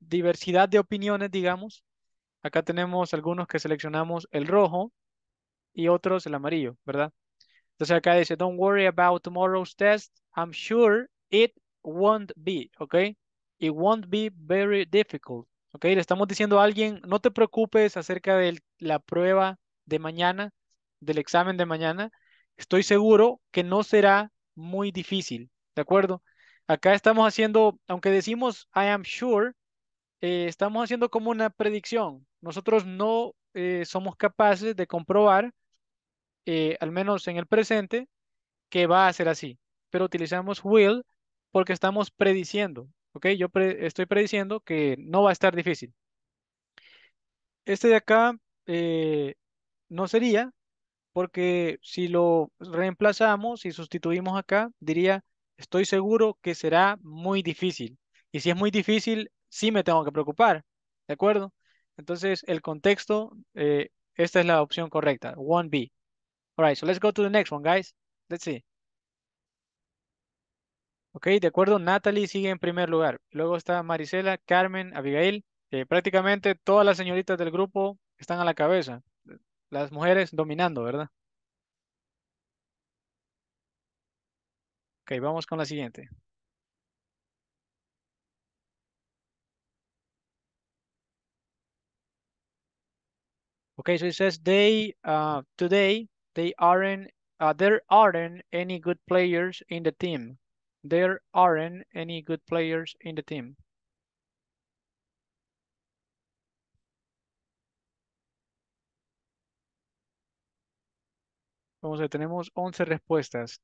S1: diversidad de opiniones, digamos. Acá tenemos algunos que seleccionamos el rojo y otros el amarillo, ¿verdad? Entonces acá dice, don't worry about tomorrow's test. I'm sure it won't be, ¿ok? It won't be very difficult, ¿ok? Le estamos diciendo a alguien, no te preocupes acerca de la prueba de mañana, del examen de mañana. Estoy seguro que no será muy difícil, ¿de acuerdo? Acá estamos haciendo, aunque decimos I am sure, eh, estamos haciendo como una predicción. Nosotros no eh, somos capaces de comprobar, eh, al menos en el presente, que va a ser así. Pero utilizamos will porque estamos prediciendo, ¿ok? Yo estoy prediciendo que no va a estar difícil. Este de acá no sería, porque si lo reemplazamos y sustituimos acá, diría, estoy seguro que será muy difícil. Y si es muy difícil, sí me tengo que preocupar, ¿de acuerdo? Entonces, el contexto, eh, esta es la opción correcta, 1B. All right, so let's go to the next one, guys. Let's see. Ok, de acuerdo, Natalie sigue en primer lugar. Luego está Marisela, Carmen, Abigail. prácticamente todas las señoritas del grupo están a la cabeza. Las mujeres dominando, ¿verdad? Ok, vamos con la siguiente. Ok, so it says they uh, today they aren't uh, there aren't any good players in the team. There aren't any good players in the team. Vamos a ver, tenemos 11 respuestas.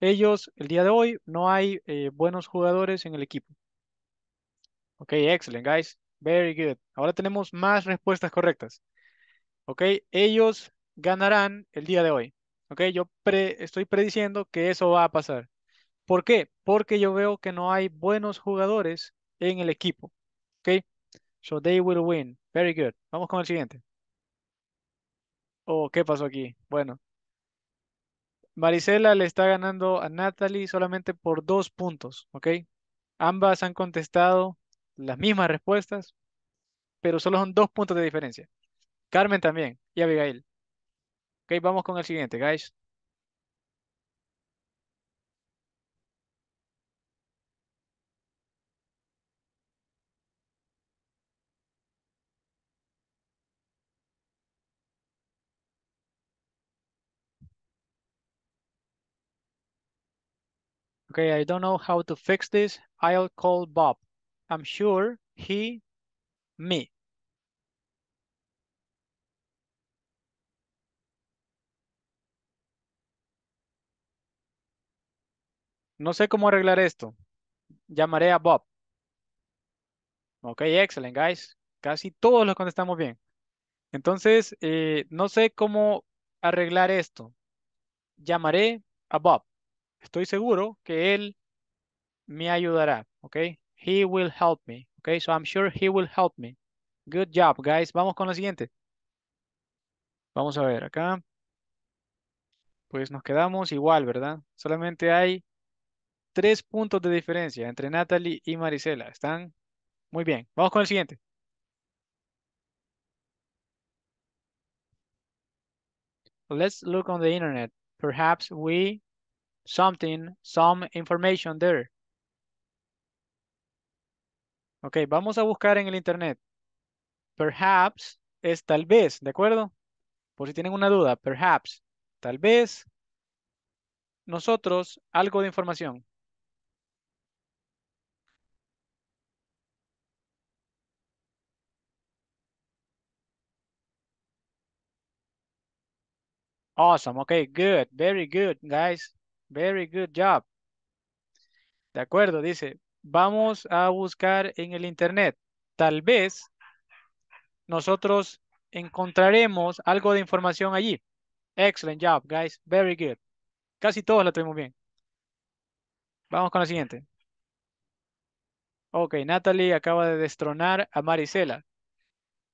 S1: Ellos, el día de hoy, no hay eh, buenos jugadores en el equipo. Ok, excellent, guys. Very good. Ahora tenemos más respuestas correctas. Ok, ellos ganarán el día de hoy. Ok, yo estoy prediciendo que eso va a pasar. ¿Por qué? Porque yo veo que no hay buenos jugadores en el equipo. Ok, so they will win. Very good. Vamos con el siguiente. Oh, ¿qué pasó aquí? Bueno, Marisela le está ganando a Natalie solamente por dos puntos, ¿ok? Ambas han contestado las mismas respuestas, pero solo son dos puntos de diferencia. Carmen también y Abigail. Ok, vamos con el siguiente, guys. Okay, I don't know how to fix this. I'll call Bob. I'm sure he, me. No sé cómo arreglar esto. Llamaré a Bob. Ok, excellent, guys. Casi todos los contestamos bien. Entonces, eh, no sé cómo arreglar esto. Llamaré a Bob estoy seguro que él me ayudará, ¿ok? He will help me, ¿ok? So I'm sure he will help me. Good job, guys. Vamos con la siguiente. Vamos a ver acá. Pues nos quedamos igual, ¿verdad? Solamente hay tres puntos de diferencia entre Natalie y Marisela. Están muy bien. Vamos con el siguiente. Let's look on the internet. Perhaps we something, some information there. Ok, vamos a buscar en el internet. Perhaps es tal vez, ¿de acuerdo? Por si tienen una duda, perhaps, tal vez, nosotros algo de información. Awesome. Okay, good. Very good, guys. Very good job. De acuerdo, dice, vamos a buscar en el internet. Tal vez nosotros encontraremos algo de información allí. Excellent job, guys. Very good. Casi todos la tuvimos bien. Vamos con la siguiente. Ok, Natalie acaba de destronar a Marisela.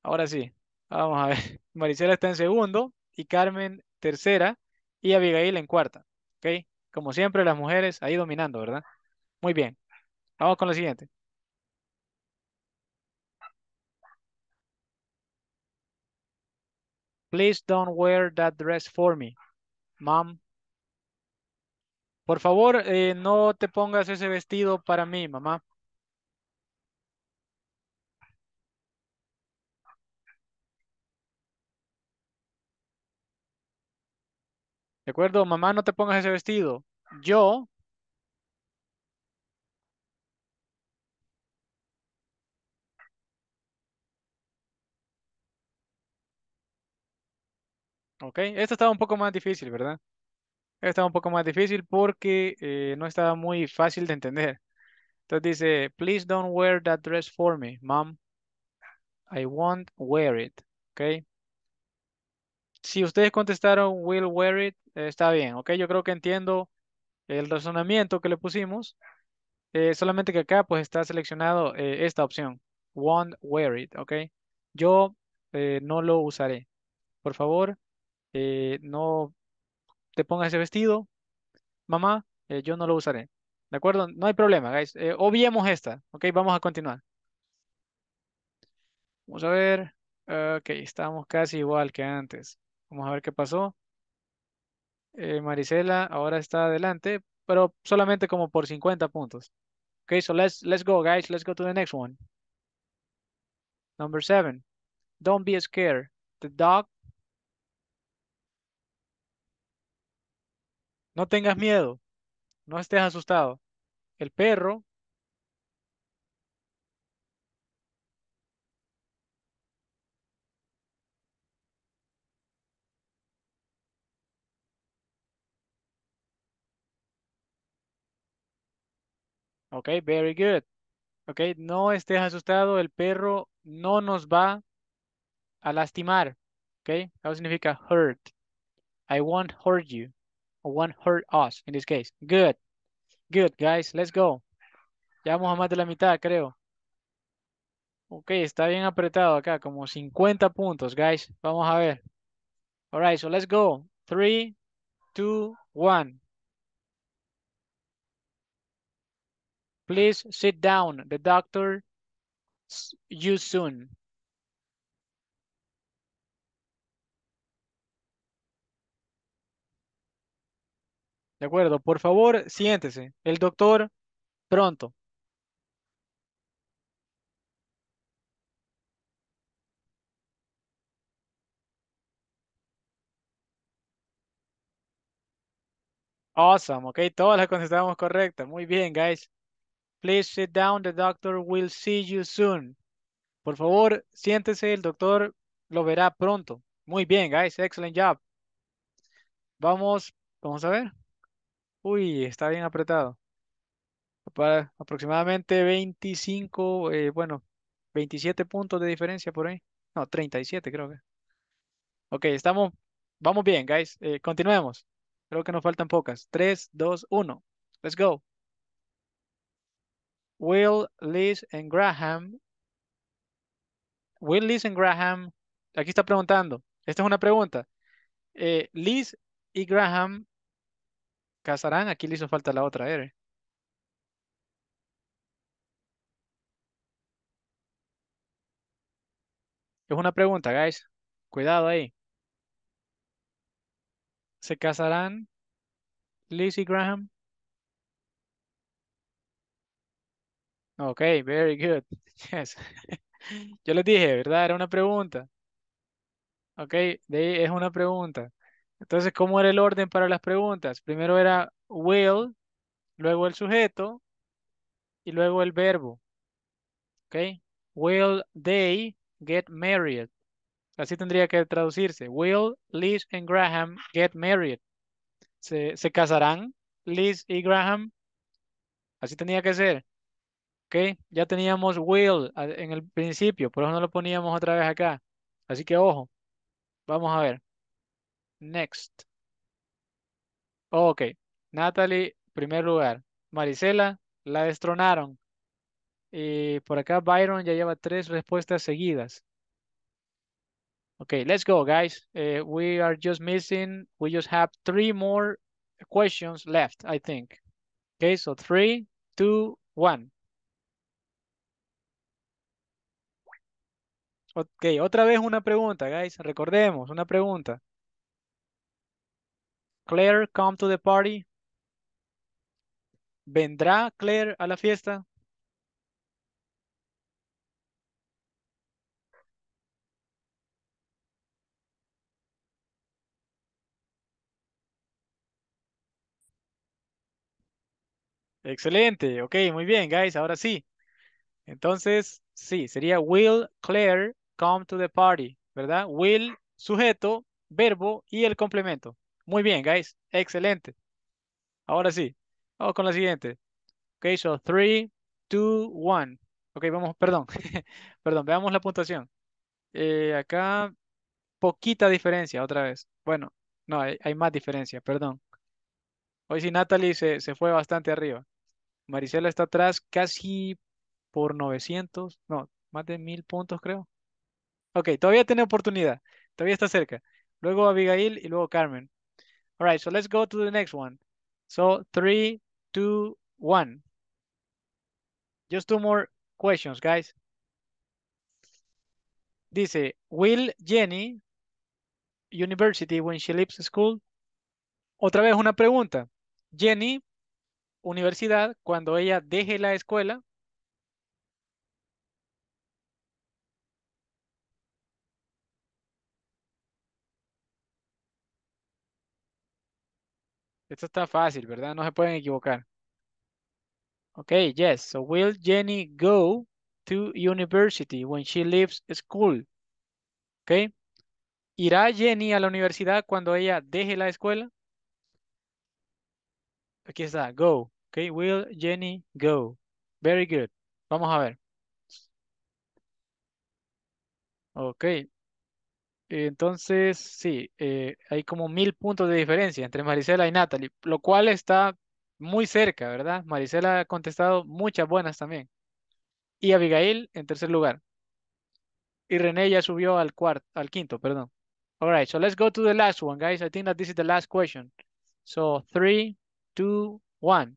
S1: Ahora sí, vamos a ver. (laughs) Marisela está en segundo y Carmen tercera y Abigail en cuarta. Ok, como siempre, las mujeres ahí dominando, ¿verdad? Muy bien. Vamos con lo siguiente. Please don't wear that dress for me, mom. Por favor, eh, no te pongas ese vestido para mí, mamá. ¿De acuerdo? Mamá, no te pongas ese vestido. Yo, ok, esto estaba un poco más difícil, ¿verdad? Esto estaba un poco más difícil porque eh, no estaba muy fácil de entender. Entonces dice, please don't wear that dress for me, mom. I won't wear it. okay si ustedes contestaron will wear it, eh, está bien, ¿ok? Yo creo que entiendo el razonamiento que le pusimos, eh, solamente que acá pues está seleccionado eh, esta opción, won't wear it, ¿ok? Yo no lo usaré. Por favor, no te pongas ese vestido, mamá, yo no lo usaré. ¿De acuerdo? No hay problema, guys. obviemos esta, ¿ok? Vamos a continuar. Vamos a ver. Ok, estamos casi igual que antes. Vamos a ver qué pasó. Eh, Marisela ahora está adelante, pero solamente como por 50 puntos. Okay, so let's let's go, guys. Let's go to the next one. Number seven. Don't be scared. The dog. No tengas miedo. No estés asustado. El perro Ok, very good. Ok, no estés asustado, el perro no nos va a lastimar. Ok, eso significa hurt. I won't hurt you. I won't hurt us in this case. Good. Good, guys. Let's go. Ya vamos a más de la mitad, creo. Ok, está bien apretado acá, como 50 puntos, guys. Vamos a ver. All right, so let's go. 3, 2, 1. Please sit down. The doctor you soon. De acuerdo, por favor, siéntese. El doctor pronto. Awesome, ok, todas las contestamos correctas. Muy bien, guys. Please sit down, the doctor will see you soon. Por favor, siéntese, el doctor lo verá pronto. Muy bien, guys, excellent job. Vamos, vamos a ver. Uy, está bien apretado. aproximadamente 25, eh, bueno, 27 puntos de diferencia por ahí. No, 37 creo que. Ok, estamos, vamos bien, guys. Eh, continuemos. Creo que nos faltan pocas. 3, 2, 1. Let's go. Will, Liz and Graham. Will, Liz and Graham. Aquí está preguntando. Esta es una pregunta. Eh, Liz y Graham casarán. Aquí le hizo falta la otra R. Es una pregunta, guys. Cuidado ahí. ¿Se casarán Liz y Graham? Ok, very good. (laughs) Yes. (laughs) Yo les dije, ¿verdad? Era una pregunta. Ok, de es una pregunta. Entonces, ¿cómo era el orden para las preguntas? Primero era will, luego el sujeto y luego el verbo. Ok, will they get married? Así tendría que traducirse. Will Liz and Graham get married? se casarán Liz y Graham? Así tenía que ser. Okay, Ya teníamos will en el principio, por eso no lo poníamos otra vez acá. Así que ojo. Vamos a ver. Next. Ok. Natalie, primer lugar. Marisela, la destronaron. Y por acá Byron ya lleva tres respuestas seguidas. Okay, let's go, guys. Eh, we are just missing, we just have three more questions left, I think. Okay, so three, two, one. Ok, otra vez una pregunta, guys. Recordemos, una pregunta. Claire come to the party. ¿Vendrá Claire a la fiesta? Excelente, ok, muy bien, guys, ahora sí. Entonces, sí, sería will Claire come to the party, ¿verdad? Will, sujeto, verbo y el complemento. Muy bien, guys. Excelente. Ahora sí, vamos con la siguiente. Ok, so three, two, one. Ok, vamos, perdón. (laughs) perdón, veamos la puntuación. Eh, acá, poquita diferencia otra vez. Bueno, no, hay, más diferencia, perdón. Hoy sí, Natalie se, se fue bastante arriba. Maricela está atrás casi por 900, no, más de 1000 puntos creo. Ok, todavía tiene oportunidad. Todavía está cerca. Luego Abigail y luego Carmen. All right, so let's go to the next one. So, three, two, one. Just two more questions, guys. Dice, will Jenny university when she leaves school? Otra vez una pregunta. Jenny, universidad, cuando ella deje la escuela, Esto está fácil, ¿verdad? No se pueden equivocar. Ok, yes. So will Jenny go to university when she leaves school? Ok. ¿Irá Jenny a la universidad cuando ella deje la escuela? Aquí está, go. Ok, will Jenny go? Very good. Vamos a ver. Ok. Entonces, sí, eh, hay como mil puntos de diferencia entre Marisela y Natalie, lo cual está muy cerca, ¿verdad? Marisela ha contestado muchas buenas también. Y Abigail en tercer lugar. Y René ya subió al cuarto, al quinto, perdón. All right, so let's go to the last one, guys. I think that this is the last question. So, three, two, one.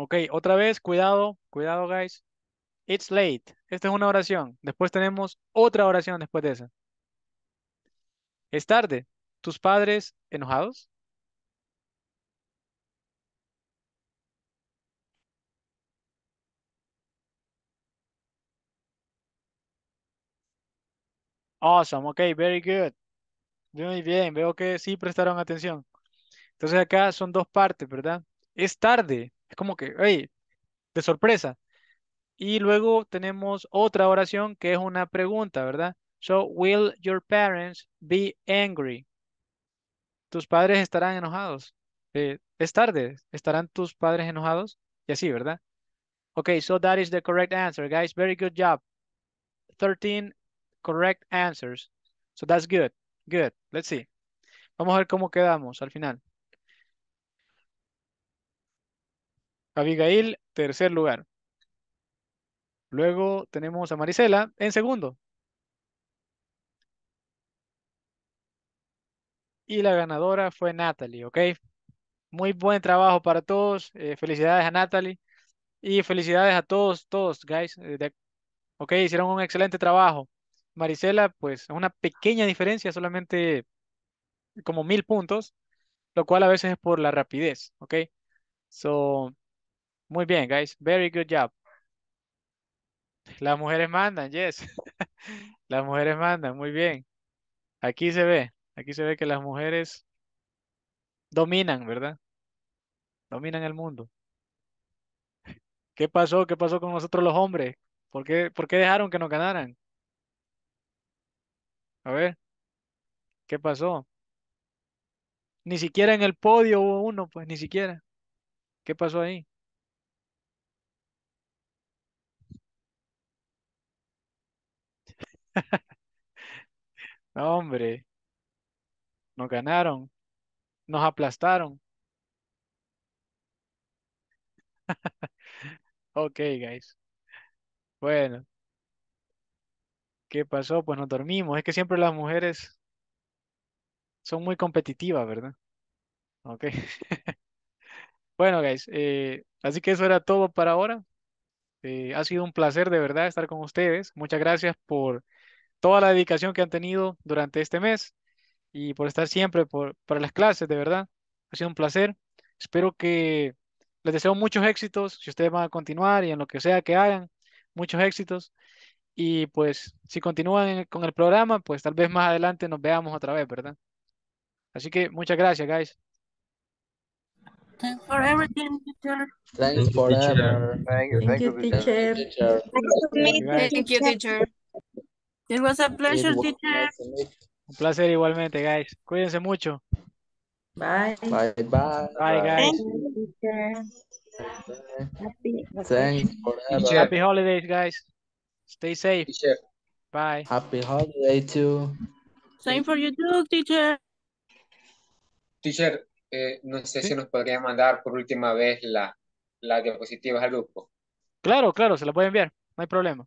S1: Ok, otra vez, cuidado, cuidado, guys. It's late. Esta es una oración. Después tenemos otra oración después de esa. Es tarde. ¿Tus padres enojados? Awesome, ok, very good. Muy bien, veo que sí prestaron atención. Entonces acá son dos partes, ¿verdad? Es tarde. Es como que, hey, de sorpresa. Y luego tenemos otra oración que es una pregunta, ¿verdad? So, will your parents be angry? Tus padres estarán enojados. Eh, es tarde. ¿Estarán tus padres enojados? Y así, ¿verdad? Ok, so that is the correct answer, guys. Very good job. 13 correct answers. So that's good. Good. Let's see. Vamos a ver cómo quedamos al final. Abigail, tercer lugar. Luego tenemos a Marisela en segundo. Y la ganadora fue Natalie, ¿ok? Muy buen trabajo para todos. Eh, felicidades a Natalie. Y felicidades a todos, todos, guys. Eh, ok, hicieron un excelente trabajo. Marisela, pues una pequeña diferencia, solamente como mil puntos, lo cual a veces es por la rapidez, ¿ok? So, muy bien, guys. Very good job. Las mujeres mandan, yes. (laughs) las mujeres mandan, muy bien. Aquí se ve, aquí se ve que las mujeres dominan, ¿verdad? Dominan el mundo. ¿Qué pasó? ¿Qué pasó con nosotros los hombres? ¿Por qué, por qué dejaron que nos ganaran? A ver, ¿qué pasó? Ni siquiera en el podio hubo uno, pues, ni siquiera. ¿Qué pasó ahí? (laughs) hombre, nos ganaron, nos aplastaron. (laughs) Ok, guys. Bueno, ¿qué pasó? Pues nos dormimos. Es que siempre las mujeres son muy competitivas, ¿verdad? Ok. (laughs) Bueno, guys, eh, así que eso era todo para ahora. Eh, ha sido un placer de verdad estar con ustedes. Muchas gracias por toda la dedicación que han tenido durante este mes y por estar siempre por, para las clases, de verdad. Ha sido un placer. Espero que les deseo muchos éxitos, si ustedes van a continuar y en lo que sea que hagan, muchos éxitos. Y pues si continúan con el programa, pues tal vez más adelante nos veamos otra vez, ¿verdad? Así que muchas gracias, guys.
S2: for everything, teacher. Thanks, for It was a pleasure, teacher.
S1: Un placer igualmente, guys. Cuídense mucho. Bye. Bye, bye. Bye, guys.
S2: Happy,
S1: Happy holidays, guys. Stay safe. Teacher. Bye. Happy
S2: holidays, too.
S1: Same for you too, teacher. Teacher, eh, no sé si nos podría mandar por última vez las la diapositivas al grupo. Claro, claro, se las voy enviar. No hay problema.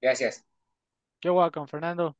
S1: Gracias. Yo, welcome, Fernando.